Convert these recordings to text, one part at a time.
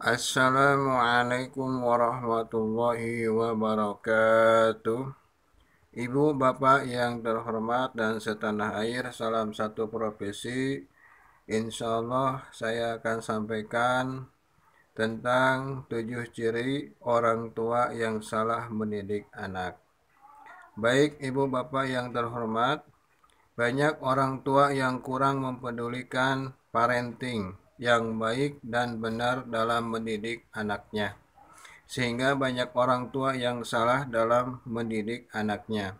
Assalamualaikum warahmatullahi wabarakatuh. Ibu, bapak yang terhormat dan setanah air, salam satu profesi. Insya Allah saya akan sampaikan tentang tujuh ciri orang tua yang salah mendidik anak. Baik ibu bapak yang terhormat, banyak orang tua yang kurang mempedulikan parenting yang baik dan benar dalam mendidik anaknya. Sehingga banyak orang tua yang salah dalam mendidik anaknya.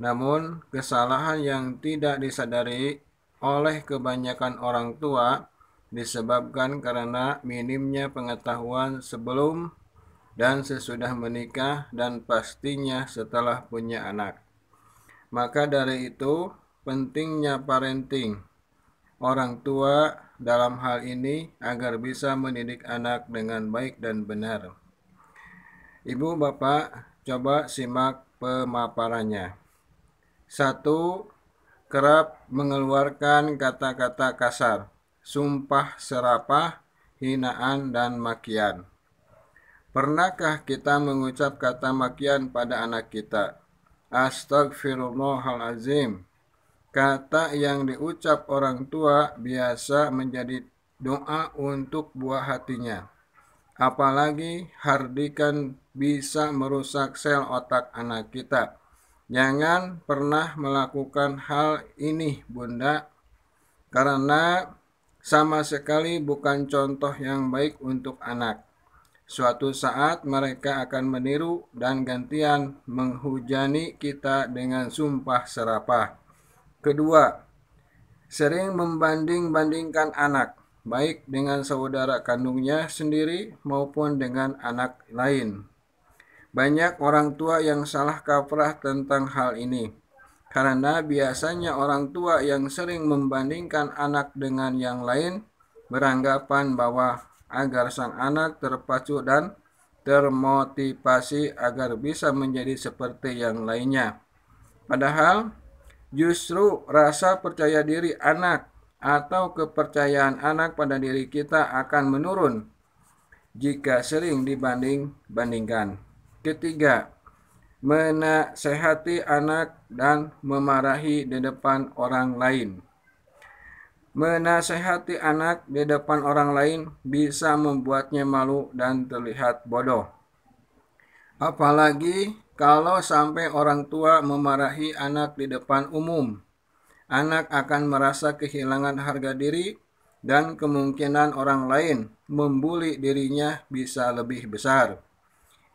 Namun, kesalahan yang tidak disadari oleh kebanyakan orang tua disebabkan karena minimnya pengetahuan sebelum dan sesudah menikah dan pastinya setelah punya anak. Maka dari itu, pentingnya parenting. Orang tua dalam hal ini agar bisa mendidik anak dengan baik dan benar. Ibu Bapak, coba simak pemaparannya. satu Kerap mengeluarkan kata-kata kasar, sumpah serapah, hinaan dan makian. Pernahkah kita mengucap kata makian pada anak kita? Astagfirullahalazim. Kata yang diucap orang tua biasa menjadi doa untuk buah hatinya. Apalagi hardikan bisa merusak sel otak anak kita. Jangan pernah melakukan hal ini, Bunda, karena sama sekali bukan contoh yang baik untuk anak. Suatu saat mereka akan meniru dan gantian menghujani kita dengan sumpah serapah. Kedua, sering membanding-bandingkan anak, baik dengan saudara kandungnya sendiri maupun dengan anak lain. Banyak orang tua yang salah kaprah tentang hal ini, karena biasanya orang tua yang sering membandingkan anak dengan yang lain beranggapan bahwa agar sang anak terpacu dan termotivasi agar bisa menjadi seperti yang lainnya. Padahal Justru rasa percaya diri anak atau kepercayaan anak pada diri kita akan menurun jika sering dibanding-bandingkan. Ketiga, menasehati anak dan memarahi di depan orang lain. Menasehati anak di depan orang lain bisa membuatnya malu dan terlihat bodoh. Apalagi kalau sampai orang tua memarahi anak di depan umum, anak akan merasa kehilangan harga diri dan kemungkinan orang lain membuli dirinya bisa lebih besar.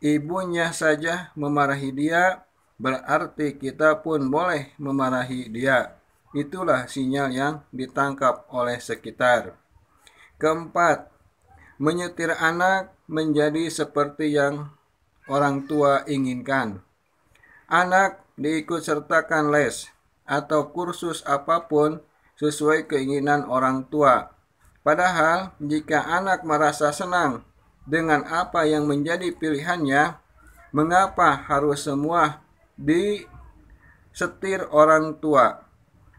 Ibunya saja memarahi dia, berarti kita pun boleh memarahi dia. Itulah sinyal yang ditangkap oleh sekitar. Keempat, menyetir anak menjadi seperti yang orang tua inginkan. Anak diikut sertakan les atau kursus apapun sesuai keinginan orang tua. Padahal jika anak merasa senang dengan apa yang menjadi pilihannya, mengapa harus semua di setir orang tua?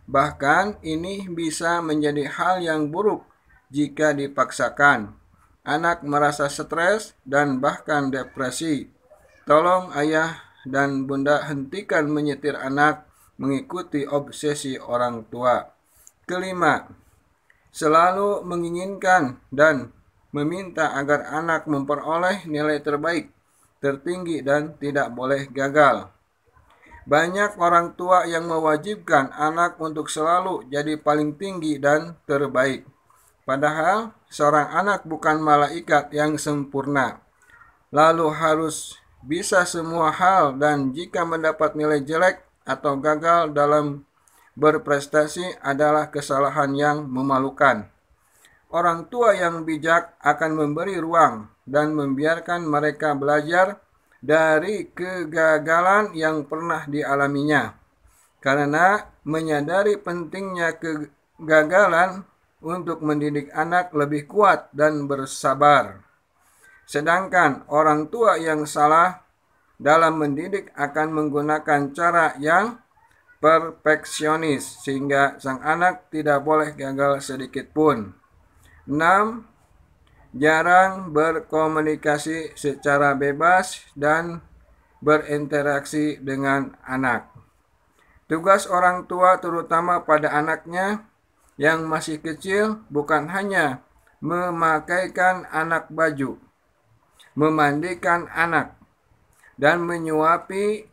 Bahkan ini bisa menjadi hal yang buruk jika dipaksakan. Anak merasa stres dan bahkan depresi. Tolong ayah dan bunda hentikan menyetir anak mengikuti obsesi orang tua. Kelima, selalu menginginkan dan meminta agar anak memperoleh nilai terbaik, tertinggi dan tidak boleh gagal. Banyak orang tua yang mewajibkan anak untuk selalu jadi paling tinggi dan terbaik. Padahal seorang anak bukan malaikat yang sempurna. Lalu harus bisa semua hal dan jika mendapat nilai jelek atau gagal dalam berprestasi adalah kesalahan yang memalukan. Orang tua yang bijak akan memberi ruang dan membiarkan mereka belajar dari kegagalan yang pernah dialaminya. Karena menyadari pentingnya kegagalan untuk mendidik anak lebih kuat dan bersabar. Sedangkan orang tua yang salah dalam mendidik akan menggunakan cara yang perfeksionis sehingga sang anak tidak boleh gagal sedikit pun. 6. Jarang berkomunikasi secara bebas dan berinteraksi dengan anak. Tugas orang tua terutama pada anaknya yang masih kecil bukan hanya memakaikan anak baju, memandikan anak dan menyuapi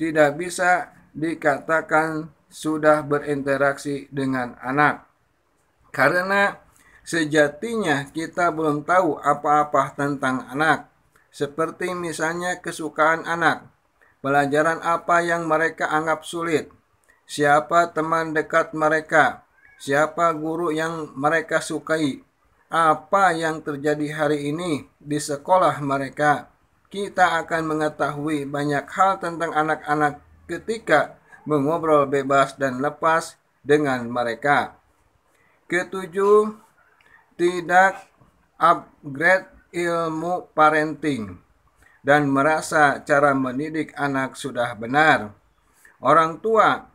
tidak bisa dikatakan sudah berinteraksi dengan anak. Karena sejatinya kita belum tahu apa-apa tentang anak, seperti misalnya kesukaan anak, pelajaran apa yang mereka anggap sulit, siapa teman dekat mereka, siapa guru yang mereka sukai, apa yang terjadi hari ini di sekolah mereka. Kita akan mengetahui banyak hal tentang anak-anak ketika mengobrol bebas dan lepas dengan mereka. Ketujuh, tidak upgrade ilmu parenting dan merasa cara mendidik anak sudah benar. Orang tua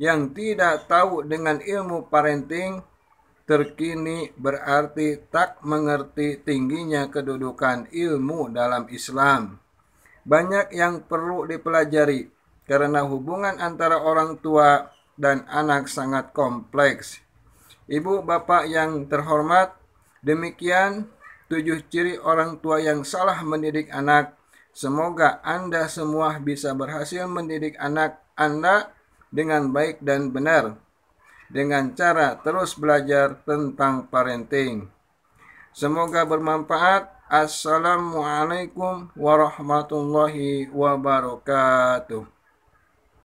yang tidak tahu dengan ilmu parenting terkini berarti tak mengerti tingginya kedudukan ilmu dalam Islam. Banyak yang perlu dipelajari karena hubungan antara orang tua dan anak sangat kompleks. Ibu bapak yang terhormat, demikian tujuh ciri orang tua yang salah mendidik anak. Semoga Anda semua bisa berhasil mendidik anak Anda dengan baik dan benar dengan cara terus belajar tentang parenting. Semoga bermanfaat. Assalamualaikum warahmatullahi wabarakatuh.